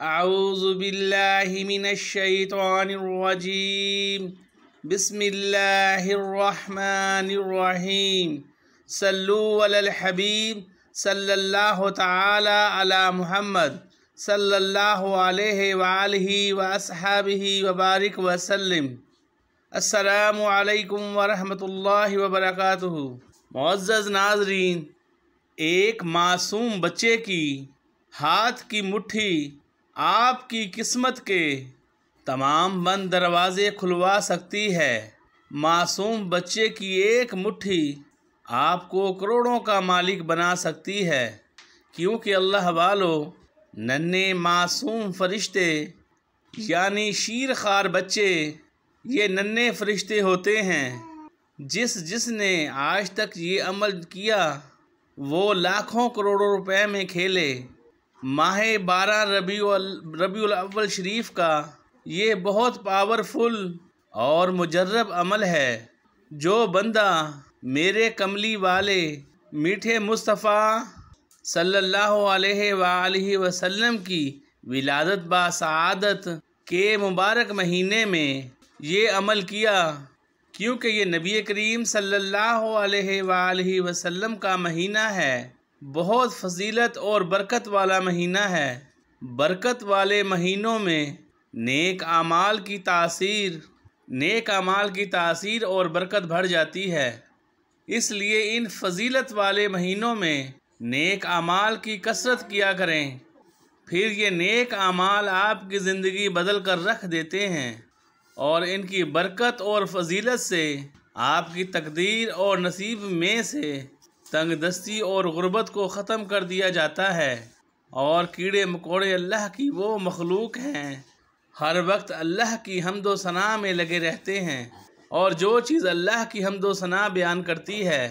أعوذ بالله من الشيطان الرجيم بسم الله الرحمن الرحيم صلوا على الحبيب صلى الله تعالى على محمد صلى الله عليه وآله وأصحابه وبارك وسلم السلام عليكم ورحمة الله وبركاته معزز नाजरीन एक मासूम बच्चे की हाथ की मुट्ठी आपकी किस्मत के तमाम बंद दरवाजे खुलवा सकती है मासूम बच्चे की एक मुट्ठी आपको करोड़ों का मालिक बना सकती है क्योंकि अल्लाह वालो नन्हे मासूम फरिश्ते यानी शीर खार बच्चे ये नन्हे फरिश्ते होते हैं जिस जिसने आज तक ये अमल किया वो लाखों करोड़ों रुपए में खेले माह बारह रबी रबी अव्वल शरीफ का ये बहुत पावरफुल और मुजरब अमल है जो बंदा मेरे कमली वाले मीठे मुस्तफ़ा सल्लल्लाहु अलैहि सल्ला वसल्लम की विलादत बासादत के मुबारक महीने में ये अमल किया क्योंकि ये नबी करीम सल्लल्लाहु अलैहि वसल्लम का महीना है बहुत फजीलत और बरकत वाला महीना है बरकत वाले महीनों में नेक आमाल की तासीर नेक आमाल की तासीर और बरकत बढ़ जाती है इसलिए इन फजीलत वाले महीनों में नेक आमाल की कसरत किया करें फिर ये नेक आमाल आपकी ज़िंदगी बदल कर रख देते हैं और इनकी बरकत और फजीलत से आपकी तकदीर और नसीब में से तंगदस्ती और ग़ुरबत को ख़त्म कर दिया जाता है और कीड़े मकोड़े अल्लाह की वो मखलूक हैं हर वक्त अल्लाह की हमदो सना में लगे रहते हैं और जो चीज़ अल्लाह की हमदो सना बयान करती है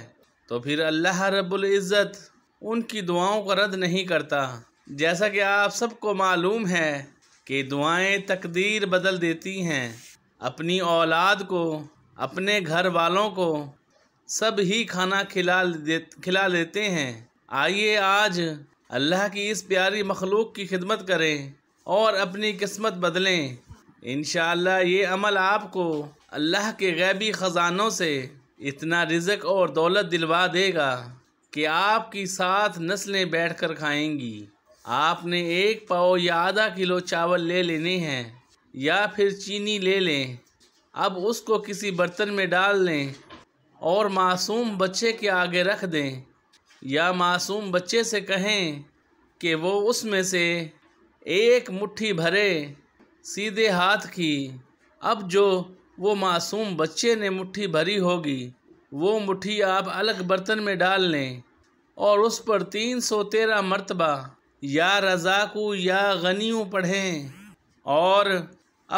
तो फिर अल्लाह रबुल्ज़त उनकी दुआओं का रद्द नहीं करता जैसा कि आप सबको मालूम है कि दुआएं तकदीर बदल देती हैं अपनी औलाद को अपने घर वालों को सब ही खाना खिला दे खिला लेते हैं आइए आज अल्लाह की इस प्यारी मखलूक की खिदमत करें और अपनी किस्मत बदलें इन ये अमल आपको अल्लाह के गैबी ख़जानों से इतना रिजक और दौलत दिलवा देगा कि आपकी सात नस्लें बैठ कर खाएंगी आपने एक पाव या आधा किलो चावल ले लेने हैं या फिर चीनी ले लें अब उसको किसी बर्तन में डाल लें और मासूम बच्चे के आगे रख दें या मासूम बच्चे से कहें कि वो उसमें से एक मुट्ठी भरे सीधे हाथ की अब जो वो मासूम बच्चे ने मुट्ठी भरी होगी वो मुट्ठी आप अलग बर्तन में डाल लें और उस पर तीन सौ तेरह मरतबा या रजाकू या गनीऊ पढ़ें और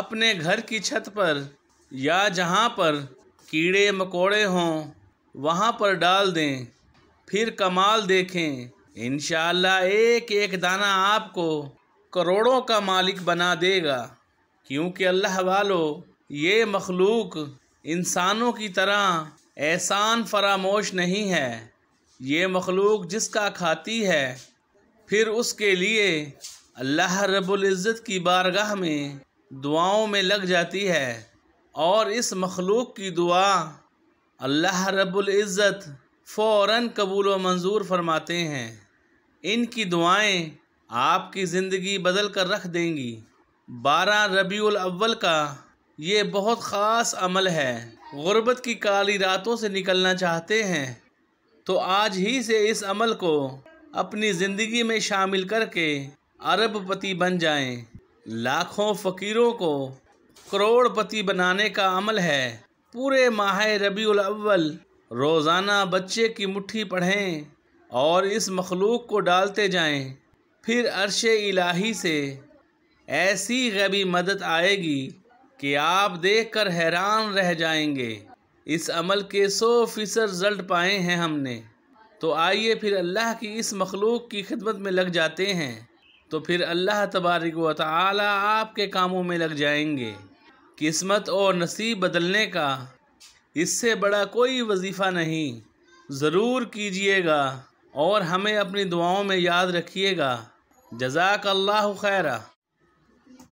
अपने घर की छत पर या जहाँ पर कीड़े मकोड़े हों वहाँ पर डाल दें फिर कमाल देखें इन एक एक दाना आपको करोड़ों का मालिक बना देगा क्योंकि अल्लाह वालो ये मखलूक इंसानों की तरह एहसान फरामोश नहीं है ये मखलूक जिसका खाती है फिर उसके लिए अल्लाह रब्ज़त की बारगाह में दुआओं में लग जाती है और इस मखलूक की दुआ अल्लाह रब्ज़त फ़ौर कबूल व मंजूर फरमाते हैं इनकी दुआएं आपकी ज़िंदगी बदल कर रख देंगी बारह रबीउल अव्वल का ये बहुत ख़ास अमल है ग़ुरबत की काली रातों से निकलना चाहते हैं तो आज ही से इस अमल को अपनी ज़िंदगी में शामिल करके अरबपति बन जाएं। लाखों फ़कीरों को करोड़पति बनाने का अमल है पूरे माह रबील अव्वल रोज़ाना बच्चे की मुट्ठी पढ़ें और इस मखलूक को डालते जाएं फिर अरश इलाही से ऐसी गबी मदद आएगी कि आप देख कर हैरान रह जाएंगे इस अमल के सौ फीसद रिजल्ट पाए हैं हमने तो आइए फिर अल्लाह की इस मखलूक की खिदमत में लग जाते हैं तो फिर अल्लाह तबारक व ताली आपके कामों में लग जाएंगे किस्मत और नसीब बदलने का इससे बड़ा कोई वजीफ़ा नहीं ज़रूर कीजिएगा और हमें अपनी दुआओं में याद रखिएगा जजाक अल्लाह खैरा